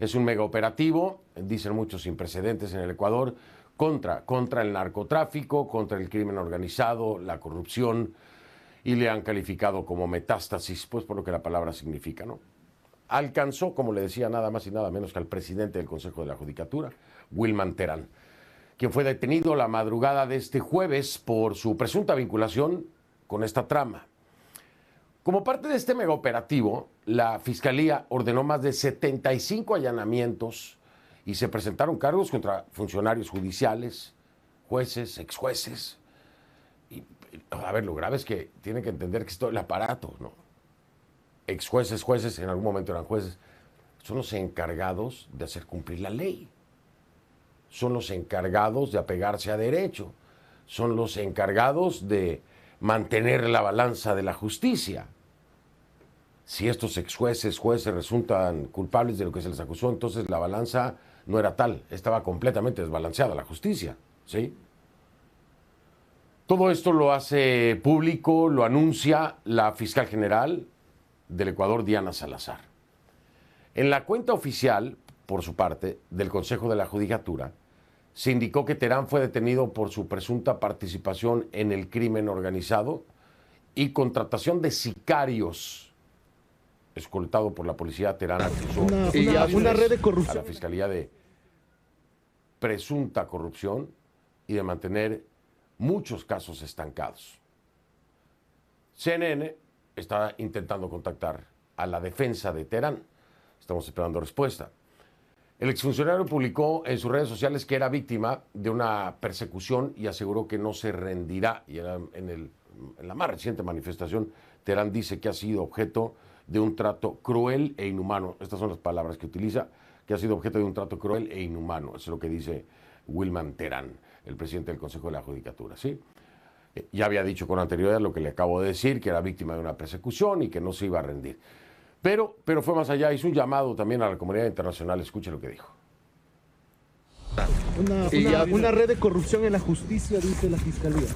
Es un megaoperativo, dicen muchos sin precedentes en el Ecuador, contra, contra el narcotráfico, contra el crimen organizado, la corrupción, y le han calificado como metástasis, pues por lo que la palabra significa, ¿no? Alcanzó, como le decía, nada más y nada menos que al presidente del Consejo de la Judicatura, Wilman Terán, quien fue detenido la madrugada de este jueves por su presunta vinculación con esta trama. Como parte de este megaoperativo, la Fiscalía ordenó más de 75 allanamientos y se presentaron cargos contra funcionarios judiciales, jueces, exjueces. Y, a ver, lo grave es que tienen que entender que esto es el aparato, ¿no? Exjueces, jueces, en algún momento eran jueces, son los encargados de hacer cumplir la ley. Son los encargados de apegarse a derecho. Son los encargados de mantener la balanza de la justicia si estos ex jueces, jueces resultan culpables de lo que se les acusó, entonces la balanza no era tal, estaba completamente desbalanceada la justicia, ¿sí? Todo esto lo hace público, lo anuncia la fiscal general del Ecuador, Diana Salazar. En la cuenta oficial, por su parte, del Consejo de la Judicatura, se indicó que Terán fue detenido por su presunta participación en el crimen organizado y contratación de sicarios escoltado por la policía Terán acusó una, red a la fiscalía de presunta corrupción y de mantener muchos casos estancados. CNN está intentando contactar a la defensa de Terán. Estamos esperando respuesta. El exfuncionario publicó en sus redes sociales que era víctima de una persecución y aseguró que no se rendirá. Y en, en la más reciente manifestación, Terán dice que ha sido objeto de un trato cruel e inhumano. Estas son las palabras que utiliza, que ha sido objeto de un trato cruel e inhumano. Es lo que dice Wilman Terán, el presidente del Consejo de la Judicatura. ¿sí? Eh, ya había dicho con anterioridad lo que le acabo de decir, que era víctima de una persecución y que no se iba a rendir. Pero, pero fue más allá, hizo un llamado también a la comunidad internacional. Escuche lo que dijo. Una, red de corrupción en la justicia, dice la Fiscalía.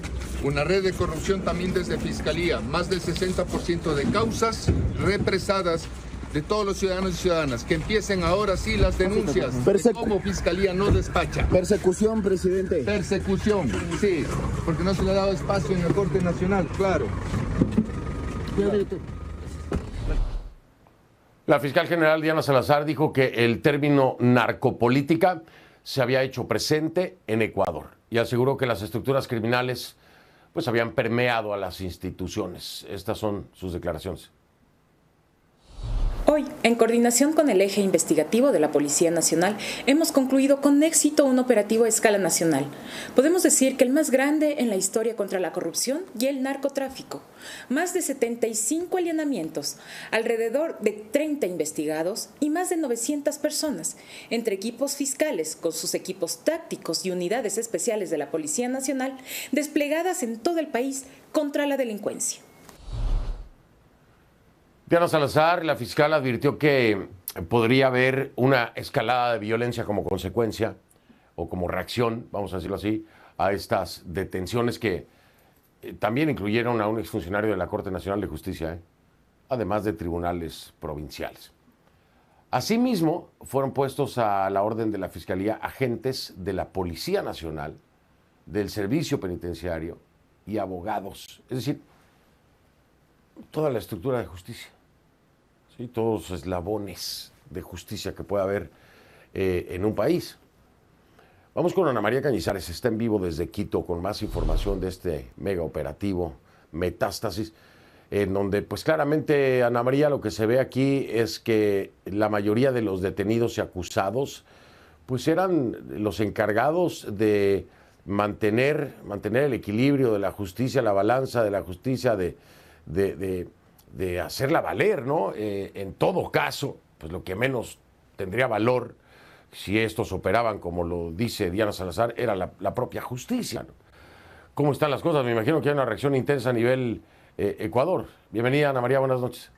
Una red de corrupción también desde Fiscalía. Más del 60% de causas represadas de todos los ciudadanos y ciudadanas. Que empiecen ahora sí las denuncias cómo Fiscalía no despacha. Persecución, presidente. Persecución, sí. Porque no se le ha dado espacio en la Corte Nacional, claro. La fiscal general Diana Salazar dijo que el término narcopolítica se había hecho presente en Ecuador y aseguró que las estructuras criminales pues habían permeado a las instituciones. Estas son sus declaraciones. Hoy, en coordinación con el eje investigativo de la Policía Nacional, hemos concluido con éxito un operativo a escala nacional. Podemos decir que el más grande en la historia contra la corrupción y el narcotráfico. Más de 75 allanamientos, alrededor de 30 investigados y más de 900 personas, entre equipos fiscales con sus equipos tácticos y unidades especiales de la Policía Nacional, desplegadas en todo el país contra la delincuencia. Diana Salazar, la fiscal, advirtió que podría haber una escalada de violencia como consecuencia o como reacción, vamos a decirlo así, a estas detenciones que eh, también incluyeron a un exfuncionario de la Corte Nacional de Justicia, ¿eh? además de tribunales provinciales. Asimismo, fueron puestos a la orden de la Fiscalía agentes de la Policía Nacional, del Servicio Penitenciario y abogados. Es decir, toda la estructura de justicia y todos los eslabones de justicia que pueda haber eh, en un país. Vamos con Ana María Cañizares, está en vivo desde Quito con más información de este mega operativo Metástasis, en donde pues claramente Ana María lo que se ve aquí es que la mayoría de los detenidos y acusados pues eran los encargados de mantener, mantener el equilibrio de la justicia, la balanza de la justicia, de de hacerla valer, ¿no? Eh, en todo caso, pues lo que menos tendría valor si estos operaban, como lo dice Diana Salazar, era la, propia justicia. ¿Cómo están las cosas? Me imagino que hay una reacción intensa a nivel eh, Ecuador. Bienvenida, Ana María, buenas noches.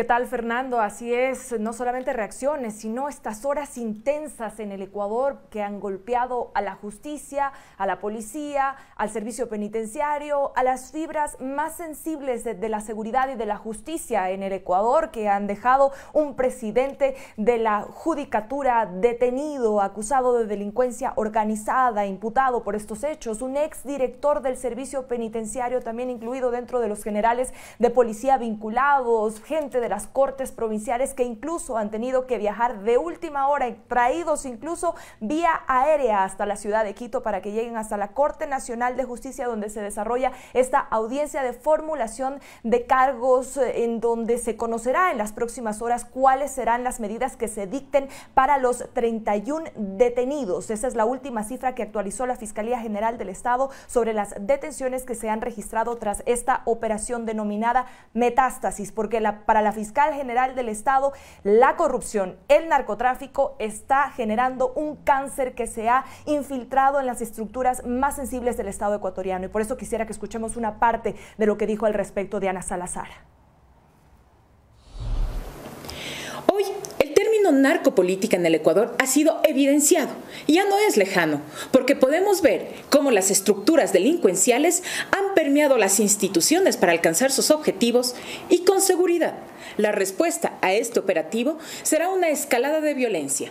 ¿Qué tal, Fernando? Así es, no solamente reacciones, sino estas horas intensas en el Ecuador que han golpeado a la justicia, a la policía, al servicio penitenciario, a las fibras más sensibles de, la seguridad y de la justicia en el Ecuador, que han dejado un presidente de la judicatura detenido, acusado de delincuencia organizada, imputado por estos hechos, un ex director del servicio penitenciario también incluido dentro de los generales de policía vinculados, gente de las cortes provinciales que incluso han tenido que viajar de última hora, traídos incluso vía aérea hasta la ciudad de Quito para que lleguen hasta la Corte Nacional de Justicia donde se desarrolla esta audiencia de formulación de cargos eh, en donde se conocerá en las próximas horas cuáles serán las medidas que se dicten para los 31 detenidos. Esa es la última cifra que actualizó la Fiscalía General del Estado sobre las detenciones que se han registrado tras esta operación denominada Metástasis, porque la, para la fiscal general del Estado, la corrupción, el narcotráfico está generando un cáncer que se ha infiltrado en las estructuras más sensibles del Estado ecuatoriano. Y por eso quisiera que escuchemos una parte de lo que dijo al respecto Diana Salazar. Hoy el término narcopolítica en el Ecuador ha sido evidenciado ya no es lejano, porque podemos ver cómo las estructuras delincuenciales han permeado las instituciones para alcanzar sus objetivos y con seguridad la respuesta a este operativo será una escalada de violencia.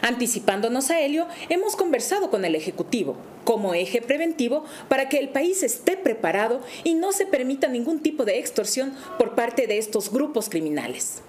Anticipándonos a Helio, hemos conversado con el Ejecutivo como eje preventivo para que el país esté preparado y no se permita ningún tipo de extorsión por parte de estos grupos criminales.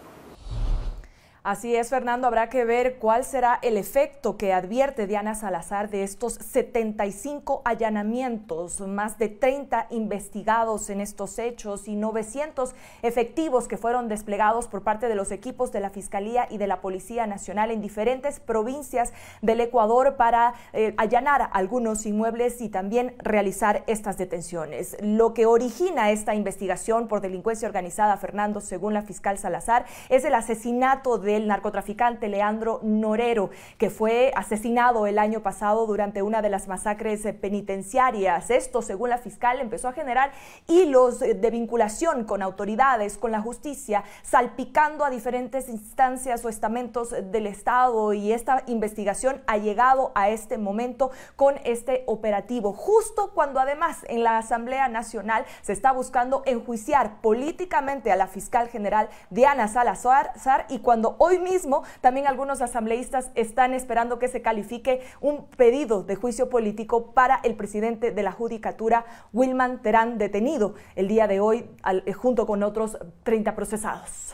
Así es, Fernando, habrá que ver cuál será el efecto que advierte Diana Salazar de estos 75 allanamientos, más de 30 investigados en estos hechos y 900 efectivos que fueron desplegados por parte de los equipos de la Fiscalía y de la Policía Nacional en diferentes provincias del Ecuador para eh, allanar algunos inmuebles y también realizar estas detenciones. Lo que origina esta investigación por delincuencia organizada, Fernando, según la fiscal Salazar, es el asesinato de el narcotraficante Leandro Norero, que fue asesinado el año pasado durante una de las masacres penitenciarias. Esto, según la fiscal, empezó a generar hilos de vinculación con autoridades, con la justicia, salpicando a diferentes instancias o estamentos del Estado y esta investigación ha llegado a este momento con este operativo, justo cuando además en la Asamblea Nacional se está buscando enjuiciar políticamente a la fiscal general Diana Salazar y cuando Hoy mismo también algunos asambleístas están esperando que se califique un pedido de juicio político para el presidente de la Judicatura, Wilman Terán, detenido el día de hoy eh, junto con otros 30 procesados.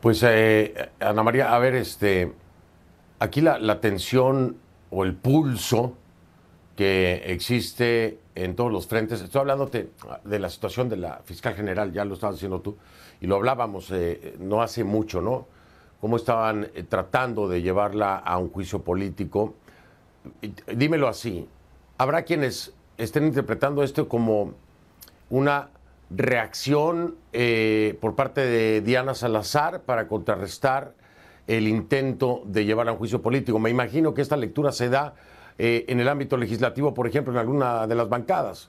Pues eh, Ana María, a ver, este, aquí la, la tensión o el pulso que existe en todos los frentes. Estoy hablándote de la situación de la fiscal general, ya lo estabas diciendo tú, y lo hablábamos eh, no hace mucho, ¿no? Cómo estaban eh, tratando de llevarla a un juicio político. dímelo así, habrá quienes estén interpretando esto como una reacción eh, por parte de Diana Salazar para contrarrestar el intento de llevar a un juicio político. Me imagino que esta lectura se da eh, en el ámbito legislativo, por ejemplo, en alguna de las bancadas.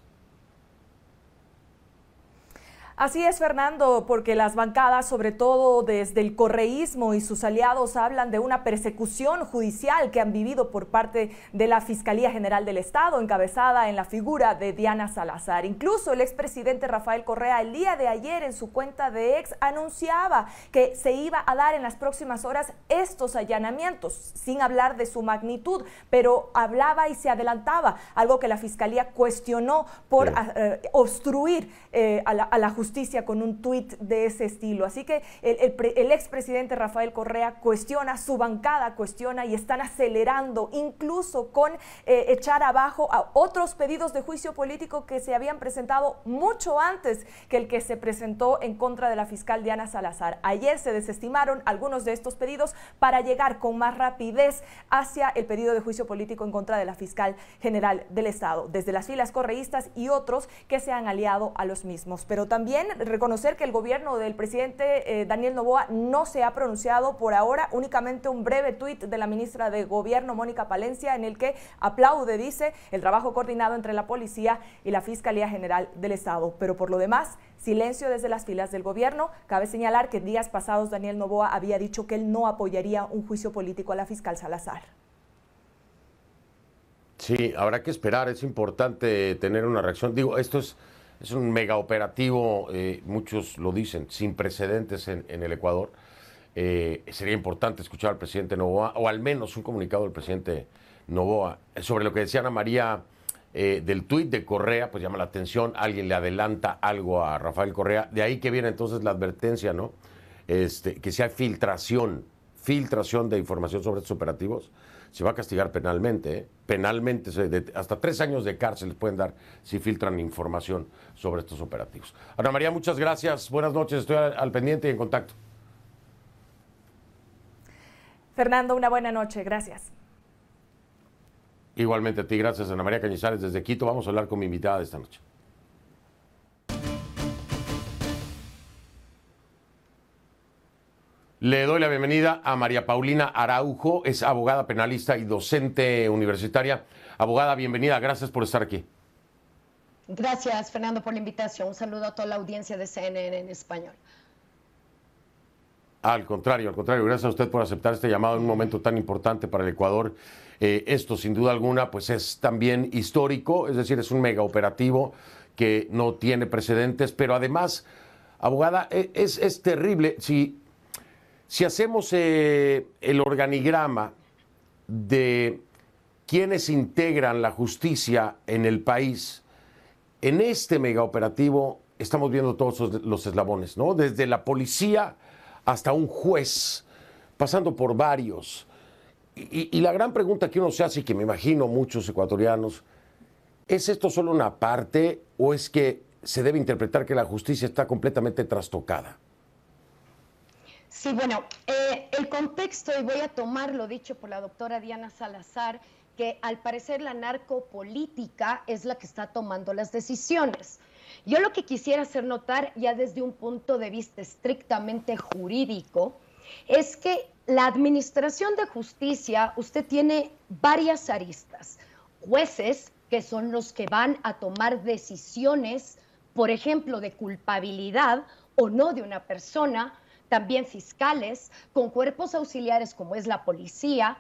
Así es, Fernando, porque las bancadas, sobre todo desde el correísmo y sus aliados, hablan de una persecución judicial que han vivido por parte de la Fiscalía General del Estado, encabezada en la figura de Diana Salazar. Incluso el expresidente Rafael Correa el día de ayer en su cuenta de ex anunciaba que se iba a dar en las próximas horas estos allanamientos, sin hablar de su magnitud, pero hablaba y se adelantaba, algo que la Fiscalía cuestionó por eh, obstruir eh, a la justicia justicia con un tuit de ese estilo. Así que el, expresidente Rafael Correa cuestiona, su bancada cuestiona y están acelerando incluso con eh, echar abajo a otros pedidos de juicio político que se habían presentado mucho antes que el que se presentó en contra de la fiscal Diana Salazar. Ayer se desestimaron algunos de estos pedidos para llegar con más rapidez hacia el pedido de juicio político en contra de la fiscal general del Estado, desde las filas correístas y otros que se han aliado a los mismos. Pero también reconocer que el gobierno del presidente eh, Daniel Novoa no se ha pronunciado por ahora, únicamente un breve tuit de la ministra de Gobierno, Mónica Palencia, en el que aplaude, dice, el trabajo coordinado entre la policía y la Fiscalía General del Estado. Pero por lo demás, silencio desde las filas del gobierno. Cabe señalar que días pasados Daniel Novoa había dicho que él no apoyaría un juicio político a la fiscal Salazar. Sí, habrá que esperar, es importante tener una reacción. Digo, esto es es un megaoperativo, eh, muchos lo dicen, sin precedentes en, el Ecuador. Eh, sería importante escuchar al presidente Novoa, o al menos un comunicado del presidente Novoa. Eh, sobre lo que decía Ana María del tuit de Correa, pues llama la atención, alguien le adelanta algo a Rafael Correa. De ahí que viene entonces la advertencia, ¿no? Este, que sea filtración, filtración de información sobre estos operativos se va a castigar penalmente, ¿eh? penalmente, hasta tres años de cárcel pueden dar si filtran información sobre estos operativos. Ana María, muchas gracias, buenas noches, estoy al pendiente y en contacto. Fernando, una buena noche, gracias. Igualmente a ti, gracias Ana María Cañizares desde Quito. Vamos a hablar con mi invitada de esta noche. Le doy la bienvenida a María Paulina Araujo, es abogada penalista y docente universitaria. Abogada, bienvenida, gracias por estar aquí. Gracias, Fernando, por la invitación. Un saludo a toda la audiencia de CNN en español. Al contrario, al contrario, gracias a usted por aceptar este llamado en un momento tan importante para el Ecuador. Eh, esto, sin duda alguna, pues es también histórico, es decir, es un mega operativo que no tiene precedentes, pero además, abogada, e, es, es terrible. Si si hacemos eh, el organigrama de quienes integran la justicia en el país, en este megaoperativo estamos viendo todos los eslabones, ¿no? Desde la policía hasta un juez, pasando por varios. Y, y, la gran pregunta que uno se hace, y que me imagino muchos ecuatorianos, ¿es esto solo una parte o es que se debe interpretar que la justicia está completamente trastocada? Sí, bueno, eh, el contexto, y voy a tomar lo dicho por la doctora Diana Salazar, que al parecer la narcopolítica es la que está tomando las decisiones. Yo lo que quisiera hacer notar, ya desde un punto de vista estrictamente jurídico, es que la Administración de Justicia, usted tiene varias aristas. Jueces, que son los que van a tomar decisiones, por ejemplo, de culpabilidad o no de una persona, también fiscales, con cuerpos auxiliares como es la policía,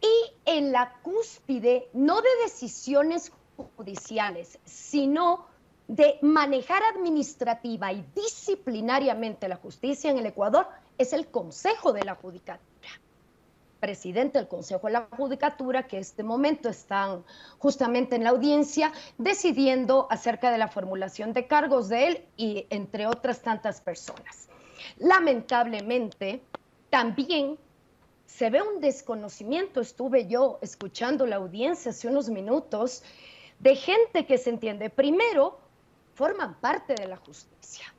y en la cúspide no de decisiones judiciales, sino de manejar administrativa y disciplinariamente la justicia en el Ecuador es el Consejo de la Judicatura. Presidente del Consejo de la Judicatura, que en este momento están justamente en la audiencia decidiendo acerca de la formulación de cargos de él y entre otras tantas personas. Lamentablemente, también se ve un desconocimiento, estuve yo escuchando la audiencia hace unos minutos, de gente que se entiende, primero, forman parte de la justicia,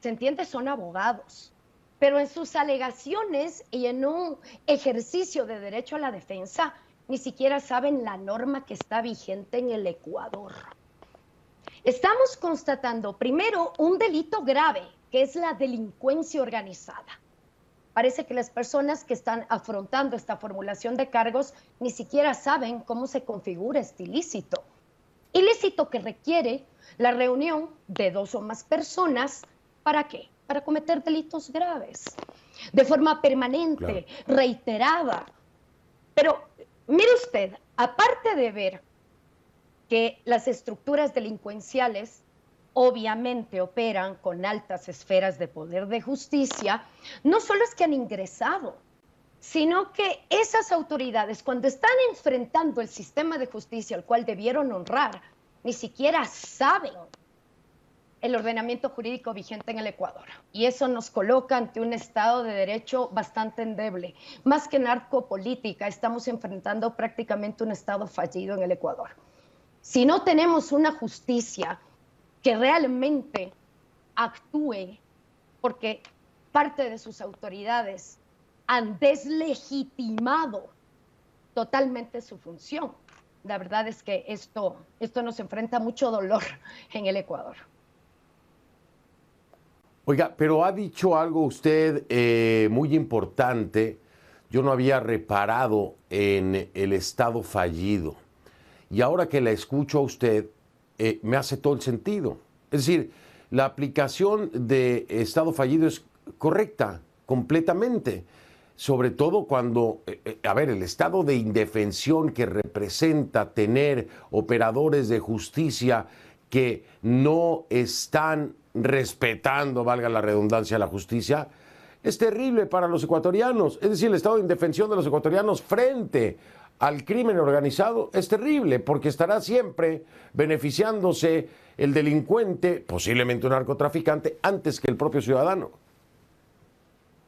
se entiende, son abogados, pero en sus alegaciones y en un ejercicio de derecho a la defensa, ni siquiera saben la norma que está vigente en el Ecuador. Estamos constatando, primero, un delito grave, que es la delincuencia organizada. Parece que las personas que están afrontando esta formulación de cargos ni siquiera saben cómo se configura este ilícito. Ilícito que requiere la reunión de dos o más personas, ¿para qué? Para cometer delitos graves, de forma permanente, reiterada. Pero mire usted, aparte de ver que las estructuras delincuenciales obviamente operan con altas esferas de poder de justicia, no solo es que han ingresado, sino que esas autoridades, cuando están enfrentando el sistema de justicia al cual debieron honrar, ni siquiera saben el ordenamiento jurídico vigente en el Ecuador. Y eso nos coloca ante un Estado de derecho bastante endeble. Más que narcopolítica, estamos enfrentando prácticamente un Estado fallido en el Ecuador. Si no tenemos una justicia que realmente actúe porque parte de sus autoridades han deslegitimado totalmente su función. La verdad es que esto, esto nos enfrenta mucho dolor en el Ecuador. Oiga, pero ha dicho algo usted eh, muy importante. Yo no había reparado en el estado fallido. Y ahora que la escucho a usted, eh, me hace todo el sentido. Es decir, la aplicación de Estado fallido es correcta, completamente. Sobre todo cuando, eh, eh, a ver, el estado de indefensión que representa tener operadores de justicia que no están respetando, valga la redundancia, la justicia, es terrible para los ecuatorianos. Es decir, el estado de indefensión de los ecuatorianos frente al crimen organizado es terrible, porque estará siempre beneficiándose el delincuente, posiblemente un narcotraficante, antes que el propio ciudadano.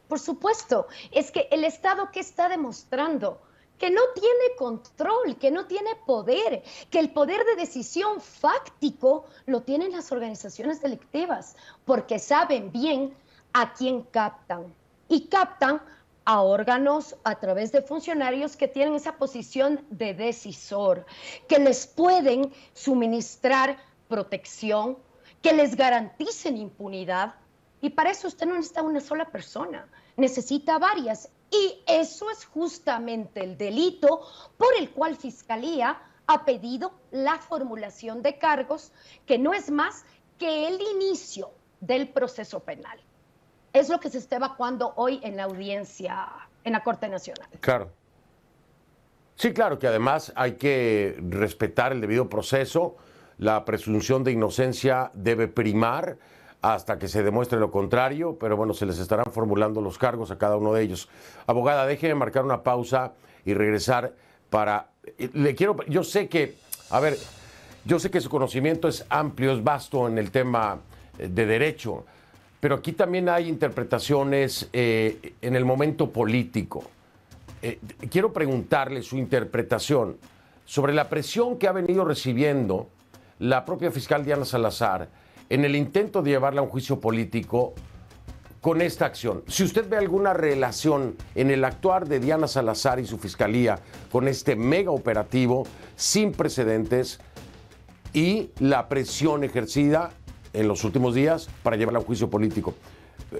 Por supuesto, es que el Estado que está demostrando que no tiene control, que no tiene poder, que el poder de decisión fáctico lo tienen las organizaciones delictivas, porque saben bien a quién captan. Y captan a órganos a través de funcionarios que tienen esa posición de decisor, que les pueden suministrar protección, que les garanticen impunidad. Y para eso usted no necesita una sola persona, necesita varias. Y eso es justamente el delito por el cual Fiscalía ha pedido la formulación de cargos, que no es más que el inicio del proceso penal es lo que se está evacuando hoy en la audiencia, en la Corte Nacional. Claro. Sí, claro, que además hay que respetar el debido proceso, la presunción de inocencia debe primar hasta que se demuestre lo contrario, pero bueno, se les estarán formulando los cargos a cada uno de ellos. Abogada, déjeme marcar una pausa y regresar para... Le quiero... Yo sé que... A ver, yo sé que su conocimiento es amplio, es vasto en el tema eh, de derecho, pero aquí también hay interpretaciones eh, en el momento político. Eh, quiero preguntarle su interpretación sobre la presión que ha venido recibiendo la propia fiscal Diana Salazar en el intento de llevarla a un juicio político con esta acción. Si usted ve alguna relación en el actuar de Diana Salazar y su fiscalía con este mega operativo sin precedentes y la presión ejercida en los últimos días para llevarla a un juicio político.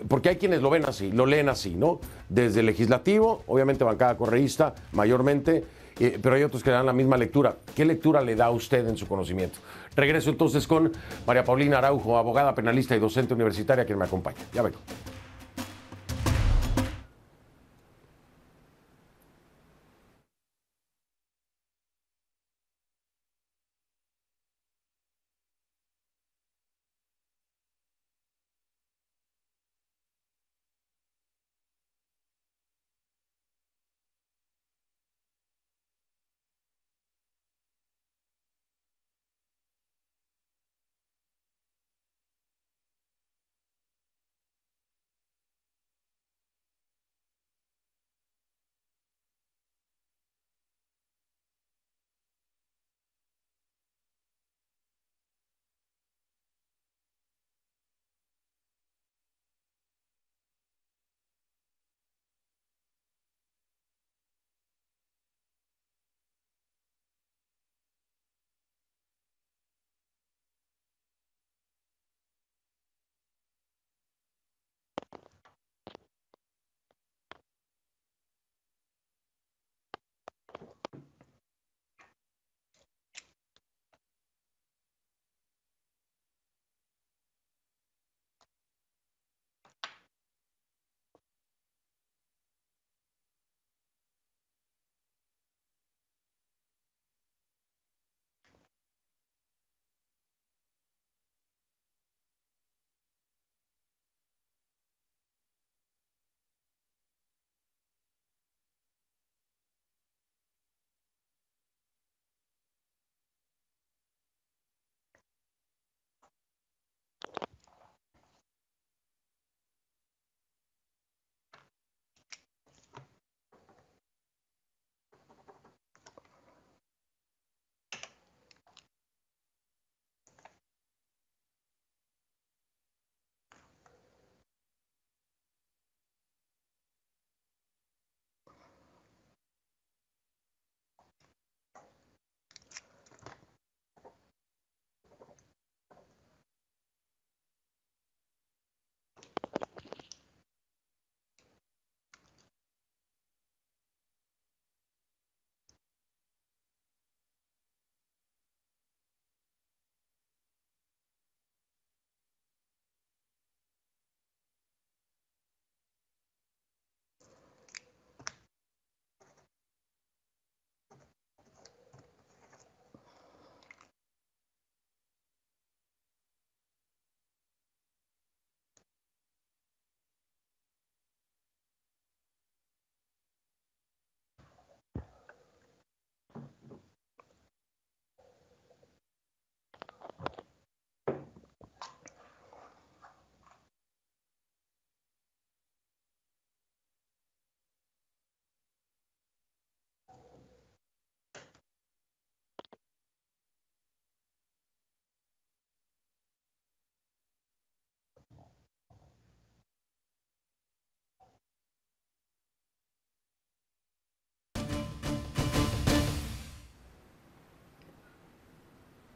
Porque hay quienes lo ven así, lo leen así, ¿no? Desde el legislativo, obviamente bancada correísta, mayormente, eh, pero hay otros que dan la misma lectura. ¿Qué lectura le da a usted en su conocimiento? Regreso entonces con María Paulina Araujo, abogada penalista y docente universitaria, quien me acompaña. Ya vengo.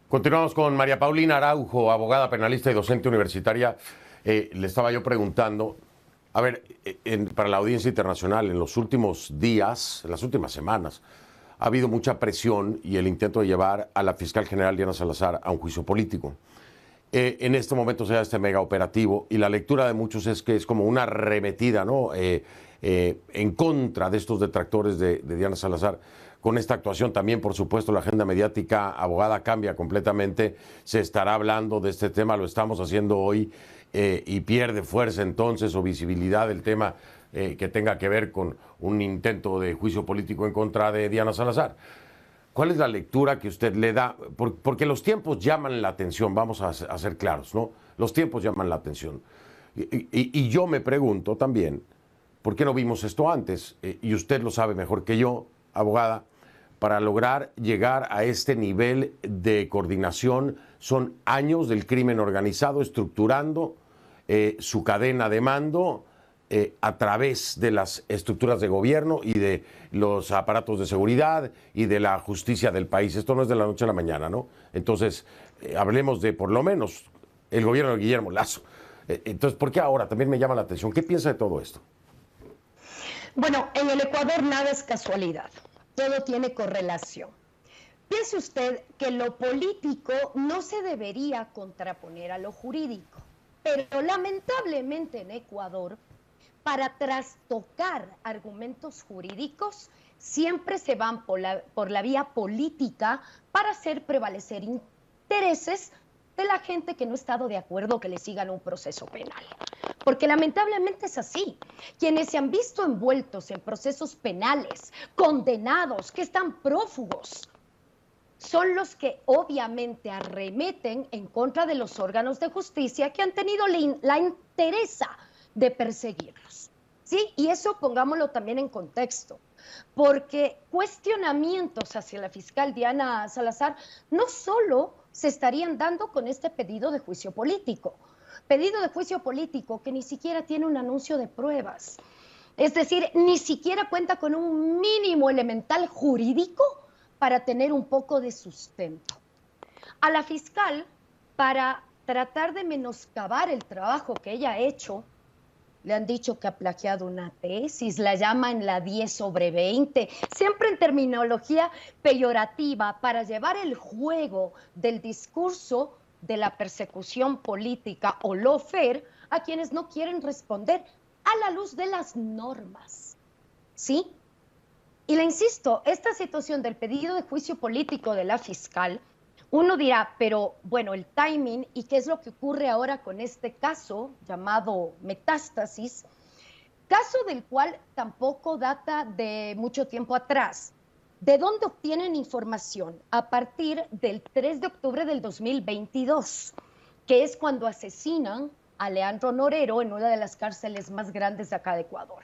Continuamos con María Paulina Araujo, abogada penalista y docente universitaria. Eh, le estaba yo preguntando, a ver, eh, para la audiencia internacional, en los últimos días, en las últimas semanas, ha habido mucha presión y el intento de llevar a la fiscal general Diana Salazar a un juicio político. Eh, en este momento se da este mega operativo y la lectura de muchos es que es como una remetida, ¿no? en contra de estos detractores de Diana Salazar. Con esta actuación también, por supuesto, la agenda mediática abogada cambia completamente. Se estará hablando de este tema, lo estamos haciendo hoy eh, y pierde fuerza entonces o visibilidad el tema eh, que tenga que ver con un intento de juicio político en contra de Diana Salazar. ¿Cuál es la lectura que usted le da? Porque los tiempos llaman la atención, vamos a ser claros, ¿no? Los tiempos llaman la atención. y yo me pregunto también, ¿por qué no vimos esto antes? Eh, y usted lo sabe mejor que yo abogada, para lograr llegar a este nivel de coordinación son años del crimen organizado estructurando eh, su cadena de mando eh, a través de las estructuras de gobierno y de los aparatos de seguridad y de la justicia del país. Esto no es de la noche a la mañana, ¿no? Entonces, eh, hablemos de por lo menos el gobierno de Guillermo Lazo. entonces, ¿por qué ahora? También me llama la atención. ¿Qué piensa de todo esto? Bueno, en el Ecuador nada es casualidad todo tiene correlación. Piense usted que lo político no se debería contraponer a lo jurídico, pero lamentablemente en Ecuador, para trastocar argumentos jurídicos, siempre se van por la, vía política para hacer prevalecer intereses de la gente que no ha estado de acuerdo que le sigan un proceso penal porque lamentablemente es así. Quienes se han visto envueltos en procesos penales, condenados, que están prófugos, son los que obviamente arremeten en contra de los órganos de justicia que han tenido la, interesa de perseguirlos. ¿Sí? Y eso pongámoslo también en contexto, porque cuestionamientos hacia la fiscal Diana Salazar no solo se estarían dando con este pedido de juicio político, pedido de juicio político que ni siquiera tiene un anuncio de pruebas. Es decir, ni siquiera cuenta con un mínimo elemental jurídico para tener un poco de sustento. A la fiscal, para tratar de menoscabar el trabajo que ella ha hecho, le han dicho que ha plagiado una tesis, la llaman la 10 sobre 20, siempre en terminología peyorativa para llevar el juego del discurso de la persecución política o lofer a quienes no quieren responder a la luz de las normas. ¿Sí? Y le insisto, esta situación del pedido de juicio político de la fiscal, uno dirá, pero bueno, el timing y qué es lo que ocurre ahora con este caso llamado metástasis, caso del cual tampoco data de mucho tiempo atrás. ¿De dónde obtienen información? A partir del 3 de octubre del 2022, que es cuando asesinan a Leandro Norero en una de las cárceles más grandes de acá de Ecuador.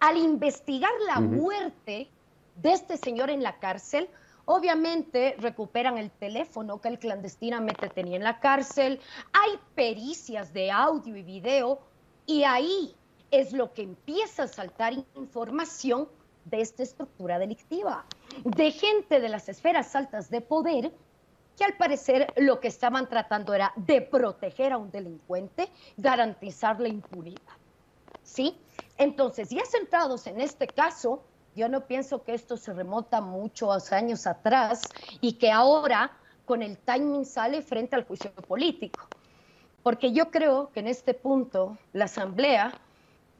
Al investigar la muerte de este señor en la cárcel, Obviamente recuperan el teléfono que él clandestinamente tenía en la cárcel, hay pericias de audio y video y ahí es lo que empieza a saltar información de esta estructura delictiva, de gente de las esferas altas de poder que al parecer lo que estaban tratando era de proteger a un delincuente, garantizar la impunidad. ¿Sí? Entonces, ya centrados en este caso, yo no pienso que esto se remonta muchos años atrás y que ahora con el timing sale frente al juicio político. Porque yo creo que en este punto la Asamblea,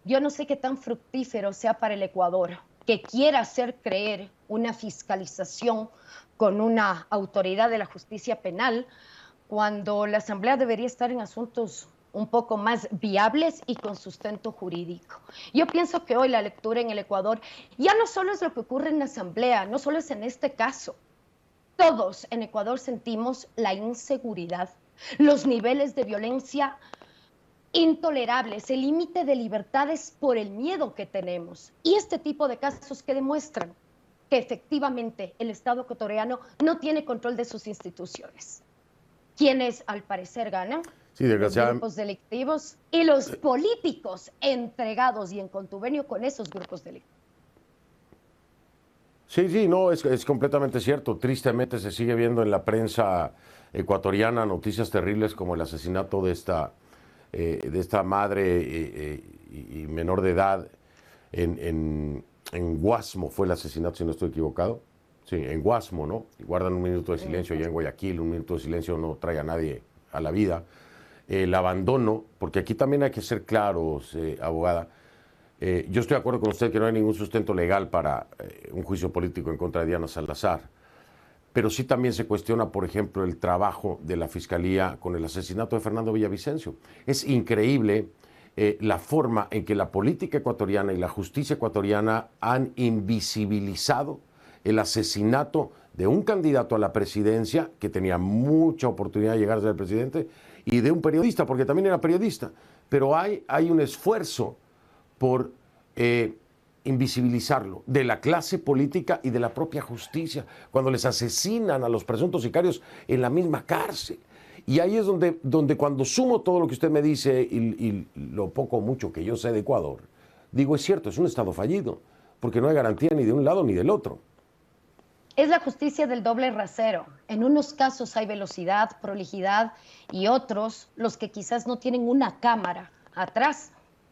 yo no sé qué tan fructífero sea para el Ecuador, que quiera hacer creer una fiscalización con una autoridad de la justicia penal, cuando la Asamblea debería estar en asuntos un poco más viables y con sustento jurídico. Yo pienso que hoy la lectura en el Ecuador ya no solo es lo que ocurre en la Asamblea, no solo es en este caso. Todos en Ecuador sentimos la inseguridad, los niveles de violencia intolerables, el límite de libertades por el miedo que tenemos. Y este tipo de casos que demuestran que efectivamente el Estado ecuatoriano no tiene control de sus instituciones. Quienes al parecer ganan los grupos delictivos y los políticos entregados y en contubernio con esos grupos delictivos. Sí, sí, no, es, es completamente cierto. Tristemente se sigue viendo en la prensa ecuatoriana noticias terribles como el asesinato de esta eh, de esta madre eh, eh, y menor de edad en, Guasmo, fue el asesinato, si no estoy equivocado. Sí, en Guasmo, ¿no? Y guardan un minuto de silencio, allá en Guayaquil un minuto de silencio no trae a nadie a la vida. El abandono, porque aquí también hay que ser claros, abogada. yo estoy de acuerdo con usted que no hay ningún sustento legal para un juicio político en contra de Diana Salazar pero sí también se cuestiona, por ejemplo, el trabajo de la Fiscalía con el asesinato de Fernando Villavicencio. Es increíble eh, la forma en que la política ecuatoriana y la justicia ecuatoriana han invisibilizado el asesinato de un candidato a la presidencia que tenía mucha oportunidad de llegar a ser presidente y de un periodista, porque también era periodista. Pero hay, hay un esfuerzo por eh, invisibilizarlo, de la clase política y de la propia justicia, cuando les asesinan a los presuntos sicarios en la misma cárcel. Y ahí es donde, donde cuando sumo todo lo que usted me dice y, y lo poco mucho que yo sé de Ecuador, digo, es cierto, es un Estado fallido, porque no hay garantía ni de un lado ni del otro. Es la justicia del doble rasero. En unos casos hay velocidad, prolijidad y otros, los que quizás no tienen una cámara atrás,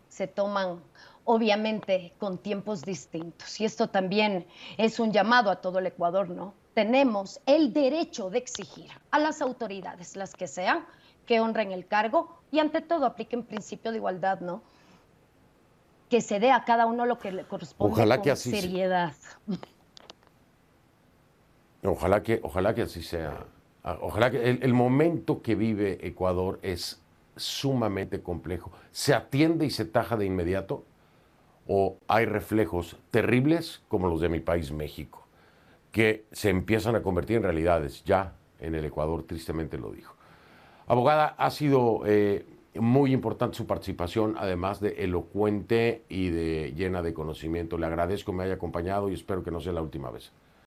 se toman obviamente con tiempos distintos. Y esto también es un llamado a todo el Ecuador, ¿no? Tenemos el derecho de exigir a las autoridades, las que sean, que honren el cargo y ante todo apliquen principio de igualdad, ¿no? Que se dé a cada uno lo que le corresponde ojalá con que así seriedad. Sea. Ojalá que, ojalá que así sea. Ah, ojalá que el momento que vive Ecuador es sumamente complejo. ¿Se atiende y se taja de inmediato? o hay reflejos terribles como los de mi país México, que se empiezan a convertir en realidades. Ya en el Ecuador tristemente lo dijo. Abogada, ha sido eh, muy importante su participación, además de elocuente y de llena de conocimiento. Le agradezco que me haya acompañado y espero que no sea la última vez.